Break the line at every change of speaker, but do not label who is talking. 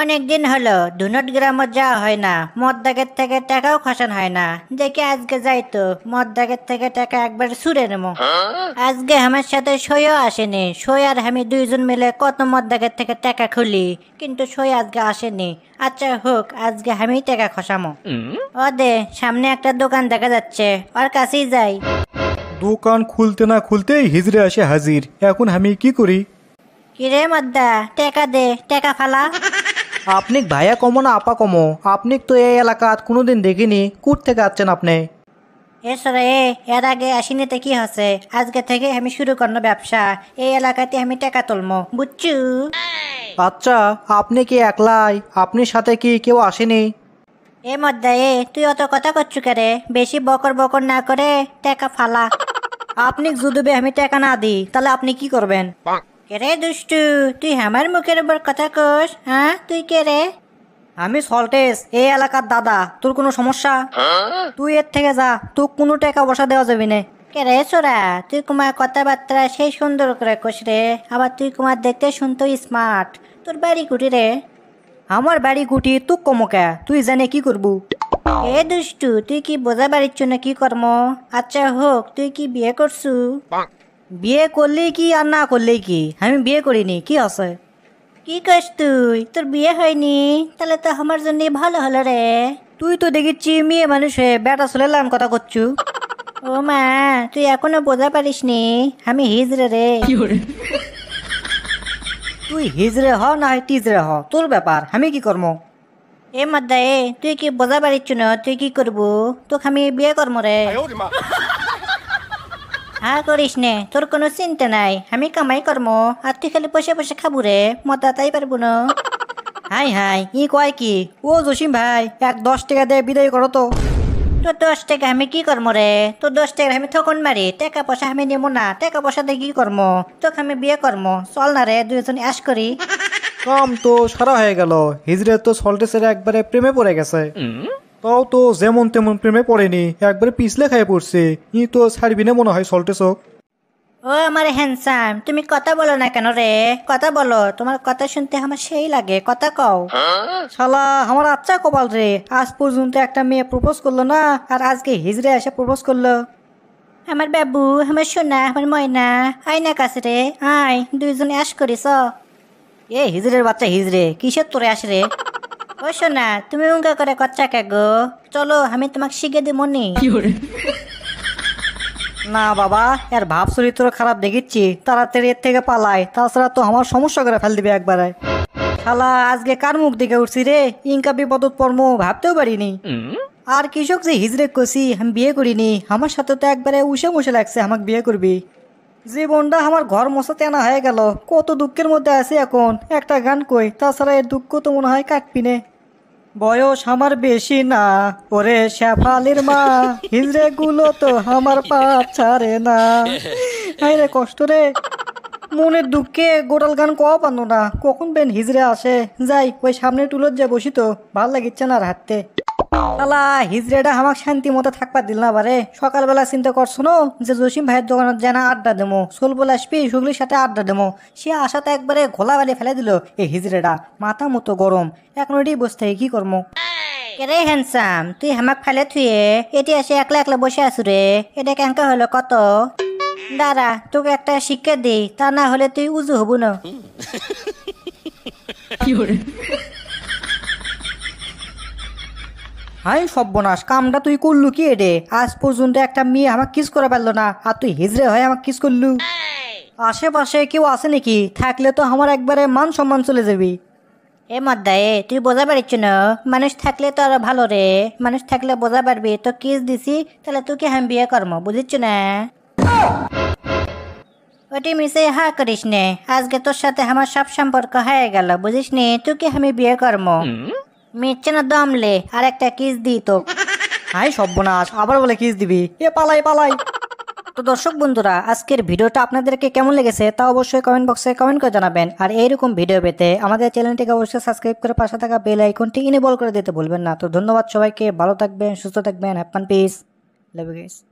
অনেক দিন হলো ধুনট গ্রামও যাওয়া হয় না মদ দাগের থেকে টাকাও খসান হয় না দেখি আজকে যাই তো দাগের থেকে টাকা একবার সুরে নেবো হ্যাঁ? আজকে আমার সাথে সইও আসেনি সই আর আমি দুইজন মিলে কত মদ দাগের থেকে টাকা খুলি কিন্তু সই আজকে আসেনি আচ্ছা হোক আজকে আমি টাকা খসামো ও দে সামনে একটা দোকান দেখা যাচ্ছে ওর কাছেই যাই দোকান খুলতে না খুলতেই হিজড়ে আসে হাজির এখন আমি কি করি কিরে মদ্দা টাকা দে টাকা ফালা আপনি ভাইয়া কমো না আপা কমো আপনি তো এই এলাকাত কোনোদিন দেখিনি কুট থেকে আসছেন আপনি এসরে এর আগে আসিনিতে কি হসে আজকে থেকে আমি শুরু করলো ব্যবসা এই এলাকাতে আমি টাকা তুলমো বুঝছু আচ্ছা আপনি কি একলাই আপনি সাথে কি কেউ আসেনি এ মধ্যে এ তুই অত কথা করছু কেরে বেশি বকর বকর না করে টাকা ফালা আপনি যদি আমি টাকা না দিই তাহলে আপনি কি করবেন কে রে দুষ্টু তুই আমার মুখের উপর কথা কোস হ্যাঁ তুই কে রে আমি সল্টেস এই এলাকার দাদা তোর কোনো সমস্যা তুই এর থেকে যা তুই কোনো টাকা বসা দেওয়া যাবি না কে রে সোরা তুই কুমার কথাবার্তা সেই সুন্দর করে কোস রে আবার তুই কুমার দেখতে শুনতো স্মার্ট তোর বাড়ি গুটি রে আমার বাড়ি কুটি তুই কমকা তুই জানে কি করবু এ দুষ্টু তুই কি বোঝা বাড়ির জন্য কি কর্ম আচ্ছা হোক তুই কি বিয়ে করছু বিয়ে করলি কি আর না করলি কি আমি বিয়ে করিনি কি আছে কি কস তুই তোর বিয়ে হয়নি তাহলে তো আমার জন্য ভালো হলো রে তুই তো দেখিচ্ছি মেয়ে মানুষ হয়ে বেটা চলেলাম কথা করছু ও মা তুই এখনো বোঝা পারিস নি আমি হিজরে রে তুই হিজরে হ না হয় টিজরে হ তোর ব্যাপার আমি কি করবো এ মাদ্দা এ তুই কি বোঝা পারিস না তুই কি করবো তোকে আমি বিয়ে করবো রে আ করিস নে তোর কোনো চিন্তা নাই আমি কামাই কর্ম আর তুই খালি বসে বসে খাবো রে মতা তাই পারবো না হাই হাই ই কয় কি ও জসিম ভাই এক দশ টাকা দিয়ে বিদায় করো তো তো দশ টাকা আমি কি কর্ম রে তো দশ টাকা আমি থকন মারি টাকা পয়সা আমি নেবো না টাকা পয়সা দিয়ে কি কর্ম তোকে আমি বিয়ে কর্ম চল না রে দুজন আস করি কাম তো সারা হয়ে গেল হিজরে তো সল্টে সেরে একবারে প্রেমে পড়ে গেছে তাও তো যেমন তেমন প্রেমে পড়েনি একবারে পিছলে খাই পড়ছে ই তো ছাড়বি না মনে হয় সল্টে চোখ ও আমার হ্যান্ডসাম তুমি কথা বলো না কেন রে কথা বলো তোমার কথা শুনতে আমার সেই লাগে কথা কও শালা আমার আচ্ছা কপাল রে আজ পর্যন্ত একটা মেয়ে প্রপোজ করলো না আর আজকে হিজড়ে এসে প্রপোজ করলো আমার বাবু আমার সোনা আমার ময়না আয় না কাছে রে আয় দুইজনে আস করিস এ হিজড়ের বাচ্চা হিজড়ে কিসের তোরে আস রে ও সোনা তুমি উঙ্কা করে কচ্চা গো চলো আমি তোমাকে শিখে দিব নি না বাবা এর ভাব চরিত্র খারাপ দেখিচ্ছি তাড়াতাড়ি এর থেকে পালায় তাছাড়া তো আমার সমস্যা করে ফেল দিবে একবারে খালা আজকে কার মুখ দিকে উঠছি রে ইনকা বিপদত পর্ম ভাবতেও পারিনি আর কৃষক যে হিজরে কষি আমি বিয়ে করিনি আমার সাথে তো একবারে উষে মুষে লাগছে আমাকে বিয়ে করবি জীবনটা আমার ঘর মশা তেনা হয়ে গেল কত দুঃখের মধ্যে আছি এখন একটা গান কই তাছাড়া এর দুঃখ তো মনে হয় কাটপিনে বয়স আমার বেশি না ওরে শ্যাফালির মা হিজড়ে গুলো তো আমার পা ছাড়ে না হাই রে কষ্ট রে মনের দুঃখে গোটাল গান ক পানো না কখন বেন হিজড়ে আসে যাই ওই সামনে টুলোর যা বসি তো ভাল লাগিচ্ছে না আর হাঁটতে তালা হিজড়েটা আমাক শান্তি মতো থাকবা দিল না বারে সকালবেলা চিন্তা করছো না যে জসিম ভাইয়ের দোকানত যেন আড্ডা দেবো সোলবল আসবি সুগলির সাথে আড্ডা দেবো সে আশাতে একবারে ঘোলা বালি ফেলে দিল এই হিজড়েটা মাথা মতো গরম এখন ওটি বসতে কি করবো রে হ্যান্সাম তুই আমাক ফেলে থুয়ে এটি এসে একলা একলা বসে আছো রে এটা ক্যাঙ্কা হলো কত দাঁড়া তোকে একটা শিক্ষা দিই তা না হলে তুই উজু হবু না হাই সব্যনাশ কামটা তুই করলু কি রে আজ পর্যন্ত একটা মেয়ে আমাকে কিস করা পারলো না আর তুই হিজড়ে হয়ে আমাকে কিস করলু আশেপাশে কেউ আছে নাকি থাকলে তো আমার একবারে মান সম্মান চলে যাবি এ মাদ্দায়ে তুই বোঝা পারিস না মানুষ থাকলে তো আরো ভালো রে মানুষ থাকলে বোঝা পারবি তো কিস দিছি তাহলে তুই কি হ্যাঁ বিয়ে কর্ম বুঝিস না ওটি মিসে হা করিস নে আজকে তোর সাথে আমার সব সম্পর্ক হয়ে গেল বুঝিস নে তুই কি আমি বিয়ে কর্ম মিটছে না দমলে আর একটা কিস দিই তো হাই সব্যনাশ আবার বলে কিস দিবি এ পালাই পালাই তো দর্শক বন্ধুরা আজকের ভিডিওটা আপনাদেরকে কেমন লেগেছে তা অবশ্যই কমেন্ট বক্সে কমেন্ট করে জানাবেন আর এইরকম ভিডিও পেতে আমাদের চ্যানেলটিকে অবশ্যই সাবস্ক্রাইব করে পাশে থাকা বেল আইকনটি ইনেবল করে দিতে বলবেন না তো ধন্যবাদ সবাইকে ভালো থাকবেন সুস্থ থাকবেন হ্যাপান পিস লাভ গাইস